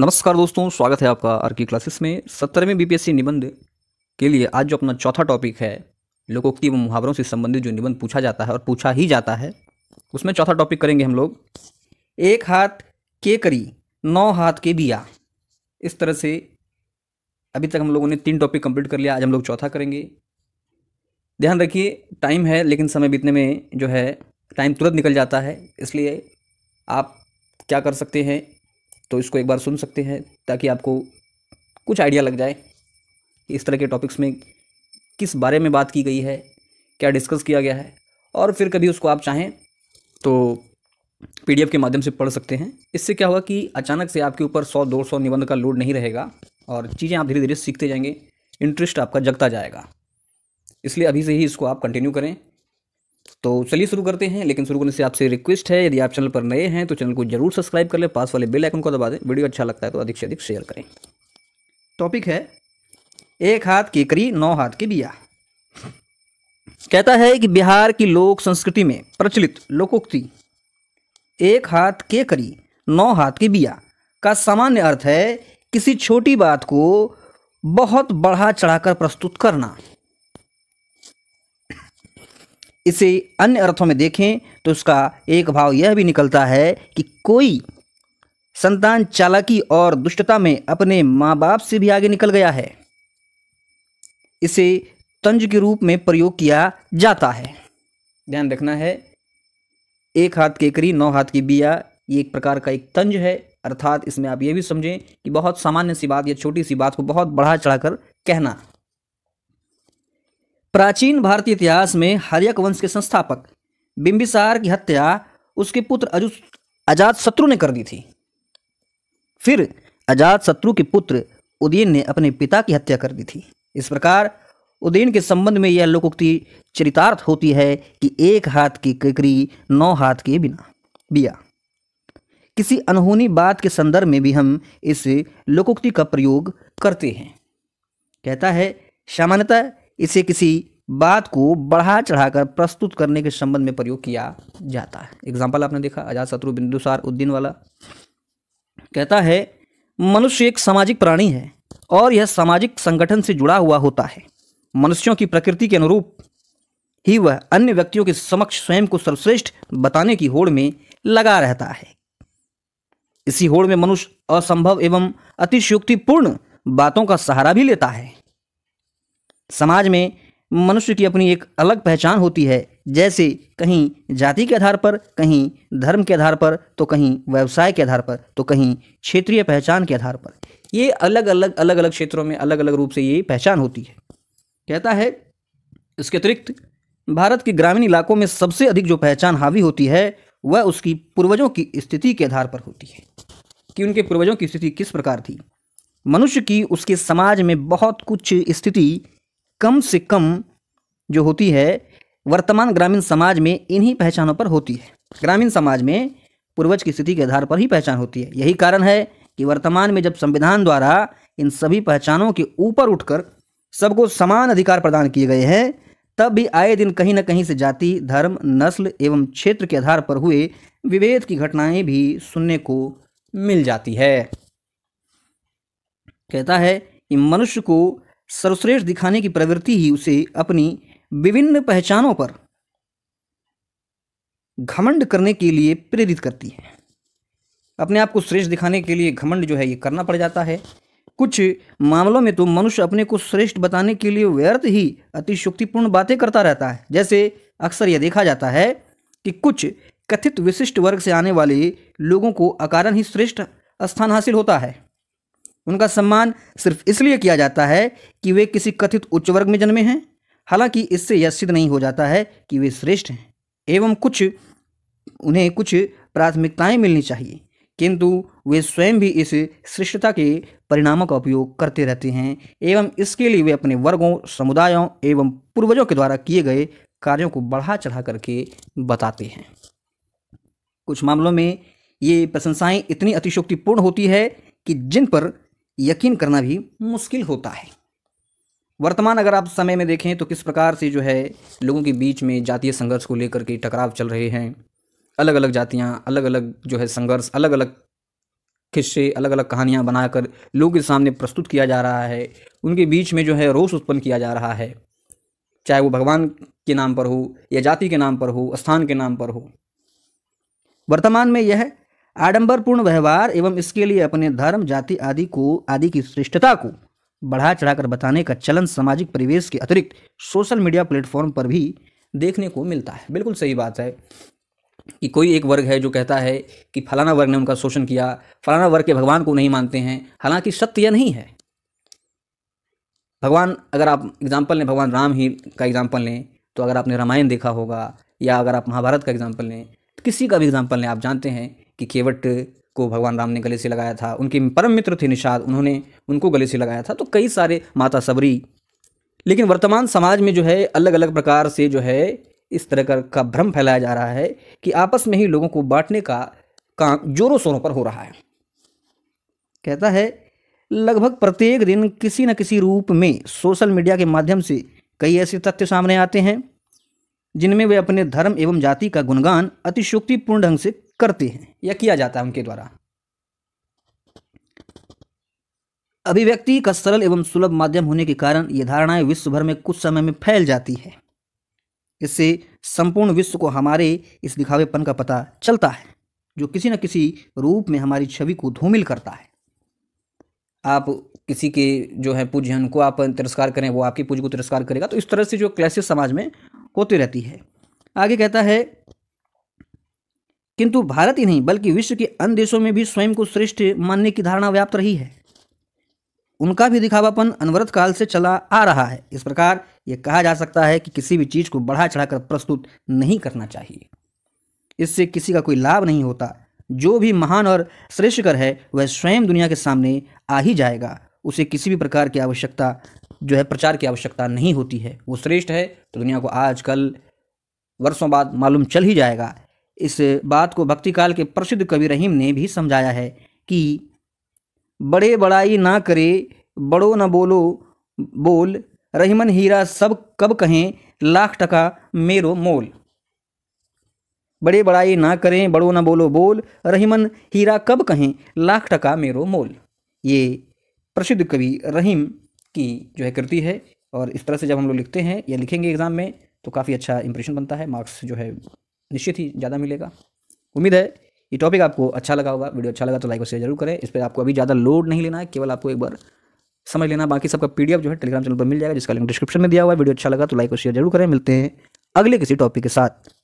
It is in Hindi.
नमस्कार दोस्तों स्वागत है आपका आर की क्लासेस में सत्तरवें बीपीएससी निबंध के लिए आज जो अपना चौथा टॉपिक है लोकोक्ति एवं मुहावरों से संबंधित जो निबंध पूछा जाता है और पूछा ही जाता है उसमें चौथा टॉपिक करेंगे हम लोग एक हाथ के करी नौ हाथ के बिया इस तरह से अभी तक हम लोगों ने तीन टॉपिक कंप्लीट कर लिया आज हम लोग चौथा करेंगे ध्यान रखिए टाइम है लेकिन समय बीतने में जो है टाइम तुरंत निकल जाता है इसलिए आप क्या कर सकते हैं तो इसको एक बार सुन सकते हैं ताकि आपको कुछ आइडिया लग जाए इस तरह के टॉपिक्स में किस बारे में बात की गई है क्या डिस्कस किया गया है और फिर कभी उसको आप चाहें तो पी के माध्यम से पढ़ सकते हैं इससे क्या होगा कि अचानक से आपके ऊपर सौ दो सौ निबंध का लोड नहीं रहेगा और चीज़ें आप धीरे धीरे सीखते जाएंगे इंटरेस्ट आपका जगता जाएगा इसलिए अभी से ही इसको आप कंटिन्यू करें तो चलिए शुरू करते हैं लेकिन शुरू करने से आपसे रिक्वेस्ट है यदि आप चैनल पर नए हैं तो चैनल को जरूर सब्सक्राइब कर लें पास वाले बेल आइकन को दबा दें वीडियो अच्छा लगता है तो अधिक से अधिक शेयर करें टॉपिक है एक हाथ करी नौ हाथ की बिया कहता है कि बिहार की लोक संस्कृति में प्रचलित लोकोक्ति एक हाथ के करी नौ हाथ की बिया का सामान्य अर्थ है किसी छोटी बात को बहुत बढ़ा चढ़ाकर प्रस्तुत करना इसे अन्य अर्थों में देखें तो उसका एक भाव यह भी निकलता है कि कोई संतान चालाकी और दुष्टता में अपने माँ बाप से भी आगे निकल गया है इसे तंज के रूप में प्रयोग किया जाता है ध्यान रखना है एक हाथ केकरी नौ हाथ की बिया ये एक प्रकार का एक तंज है अर्थात इसमें आप ये भी समझें कि बहुत सामान्य सी बात या छोटी सी बात को बहुत बढ़ा चढ़ाकर कहना प्राचीन भारतीय इतिहास में हरियक वंश के संस्थापक बिंबिसार की हत्या उसके पुत्र अजु अजात शत्रु ने कर दी थी फिर अजात शत्रु के पुत्र उदयन ने अपने पिता की हत्या कर दी थी इस प्रकार उदयन के संबंध में यह लोकोक्ति चरितार्थ होती है कि एक हाथ की ककरी नौ हाथ के बिना बिया किसी अनहोनी बात के संदर्भ में भी हम इस लोकोक्ति का प्रयोग करते हैं कहता है सामान्यतः इसे किसी बात को बढ़ा चढ़ाकर प्रस्तुत करने के संबंध में प्रयोग किया जाता है एग्जाम्पल आपने देखा आजाद शत्रु बिंदुसार उद्दीन वाला कहता है मनुष्य एक सामाजिक प्राणी है और यह सामाजिक संगठन से जुड़ा हुआ होता है मनुष्यों की प्रकृति के अनुरूप ही वह अन्य व्यक्तियों के समक्ष स्वयं को सर्वश्रेष्ठ बताने की होड़ में लगा रहता है इसी होड़ में मनुष्य असंभव एवं अतिशयोक्तिपूर्ण बातों का सहारा भी लेता है समाज में मनुष्य की अपनी एक अलग पहचान होती है जैसे कहीं जाति के आधार पर कहीं धर्म के आधार पर तो कहीं व्यवसाय के आधार पर तो कहीं क्षेत्रीय पहचान के आधार पर ये अलग अलग अलग अलग क्षेत्रों में अलग अलग रूप से ये पहचान होती है कहता है इसके अतिरिक्त भारत के ग्रामीण इलाकों में सबसे अधिक जो पहचान हावी होती है वह उसकी पूर्वजों की स्थिति के आधार पर होती है कि उनके पूर्वजों की स्थिति किस प्रकार थी मनुष्य की उसके समाज में बहुत कुछ स्थिति कम से कम जो होती है वर्तमान ग्रामीण समाज में इन्हीं पहचानों पर होती है ग्रामीण समाज में पूर्वज की स्थिति के आधार पर ही पहचान होती है यही कारण है कि वर्तमान में जब संविधान द्वारा इन सभी पहचानों के ऊपर उठकर सबको समान अधिकार प्रदान किए गए हैं तब भी आए दिन कहीं न कहीं से जाति धर्म नस्ल एवं क्षेत्र के आधार पर हुए विभेद की घटनाएं भी सुनने को मिल जाती है कहता है कि मनुष्य को सर्वश्रेष्ठ दिखाने की प्रवृत्ति ही उसे अपनी विभिन्न पहचानों पर घमंड करने के लिए प्रेरित करती है अपने आप को श्रेष्ठ दिखाने के लिए घमंड जो है ये करना पड़ जाता है कुछ मामलों में तो मनुष्य अपने को श्रेष्ठ बताने के लिए व्यर्थ ही अतिशुक्तिपूर्ण बातें करता रहता है जैसे अक्सर यह देखा जाता है कि कुछ कथित विशिष्ट वर्ग से आने वाले लोगों को अकारण ही श्रेष्ठ स्थान हासिल होता है उनका सम्मान सिर्फ इसलिए किया जाता है कि वे किसी कथित उच्च वर्ग में जन्मे हैं हालांकि इससे यह सिद्ध नहीं हो जाता है कि वे श्रेष्ठ हैं एवं कुछ उन्हें कुछ प्राथमिकताएं मिलनी चाहिए किंतु वे स्वयं भी इस श्रेष्ठता के परिणामों का उपयोग करते रहते हैं एवं इसके लिए वे अपने वर्गों समुदायों एवं पूर्वजों के द्वारा किए गए कार्यों को बढ़ा चढ़ा करके बताते हैं कुछ मामलों में ये प्रशंसाएं इतनी अतिशोक्तिपूर्ण होती है कि जिन पर यकीन करना भी मुश्किल होता है वर्तमान अगर आप समय में देखें तो किस प्रकार से जो है लोगों के बीच में जातीय संघर्ष को लेकर के टकराव चल रहे हैं अलग अलग जातियाँ अलग अलग जो है संघर्ष अलग अलग किस्से अलग अलग कहानियाँ बनाकर लोगों के सामने प्रस्तुत किया जा रहा है उनके बीच में जो है रोष उत्पन्न किया जा रहा है चाहे वो भगवान के नाम पर हो या जाति के नाम पर हो स्थान के नाम पर हो वर्तमान में यह आडंबरपूर्ण व्यवहार एवं इसके लिए अपने धर्म जाति आदि को आदि की श्रेष्ठता को बढ़ा चढ़ाकर बताने का चलन सामाजिक परिवेश के अतिरिक्त सोशल मीडिया प्लेटफॉर्म पर भी देखने को मिलता है बिल्कुल सही बात है कि कोई एक वर्ग है जो कहता है कि फलाना वर्ग ने उनका शोषण किया फलाना वर्ग के भगवान को नहीं मानते हैं हालांकि सत्य यह नहीं है भगवान अगर आप एग्जाम्पल लें भगवान राम ही का एग्जाम्पल लें तो अगर आपने रामायण देखा होगा या अगर आप महाभारत का एग्जाम्पल लें तो किसी का भी एग्जाम्पल लें आप जानते हैं कि केवट को भगवान राम ने गले से लगाया था उनके परम मित्र थे निषाद उन्होंने उनको गले से लगाया था तो कई सारे माता सबरी लेकिन वर्तमान समाज में जो है अलग अलग प्रकार से जो है इस तरह का भ्रम फैलाया जा रहा है कि आपस में ही लोगों को बांटने का काम जोरों शोरों पर हो रहा है कहता है लगभग प्रत्येक दिन किसी न किसी रूप में सोशल मीडिया के माध्यम से कई ऐसे तथ्य सामने आते हैं जिनमें वे अपने धर्म एवं जाति का गुणगान अतिशोक्तिपूर्ण ढंग से करते हैं या किया जाता है उनके द्वारा अभिव्यक्ति का सरल एवं सुलभ माध्यम होने के कारण ये धारणाएं विश्व भर में कुछ समय में फैल जाती है इससे संपूर्ण विश्व को हमारे इस दिखावेपन का पता चलता है जो किसी न किसी रूप में हमारी छवि को धूमिल करता है आप किसी के जो है पूज्य हैं उनको आप तिरस्कार करें वो आपकी पूज को तिरस्कार करेगा तो इस तरह से जो क्लैसेस समाज में होती रहती है आगे कहता है किंतु भारत ही नहीं बल्कि विश्व के अन्य देशों में भी स्वयं को श्रेष्ठ मानने की धारणा व्याप्त रही है उनका भी दिखावापन अनवरत काल से चला आ रहा है इस प्रकार ये कहा जा सकता है कि किसी भी चीज़ को बढ़ा चढ़ाकर प्रस्तुत नहीं करना चाहिए इससे किसी का कोई लाभ नहीं होता जो भी महान और श्रेष्ठकर है वह स्वयं दुनिया के सामने आ ही जाएगा उसे किसी भी प्रकार की आवश्यकता जो है प्रचार की आवश्यकता नहीं होती है वो श्रेष्ठ है तो दुनिया को आजकल वर्षों बाद मालूम चल ही जाएगा इस बात को भक्ति काल के प्रसिद्ध कवि रहीम ने भी समझाया है कि बड़े बड़ाई ना करे बड़ो न बोलो बोल रहीमन हीरा सब कब कहें लाख टका मेरो मोल बड़े बड़ाई ना करें बड़ो ना बोलो बोल रहीमन हीरा कब कहें लाख टका मेरो मोल ये प्रसिद्ध कवि रहीम की जो है कृति है और इस तरह से जब हम लोग लिखते हैं या लिखेंगे एग्ज़ाम में तो काफ़ी अच्छा इंप्रेशन बनता है मार्क्स जो है निश्चित ही ज़्यादा मिलेगा उम्मीद है ये टॉपिक आपको अच्छा लगा होगा वीडियो अच्छा लगा तो लाइक और शेयर जरूर करें इस पर आपको अभी ज़्यादा लोड नहीं लेना है केवल आपको एक बार समझ लेना बाकी सबका पी जो है टेलीग्राम चैनल पर मिल जाएगा जिसका लिंक डिस्क्रिप्शन में दिया हुआ है वीडियो अच्छा लगा तो लाइक और शेयर जरूर करें मिलते हैं अगले किसी टॉपिक के साथ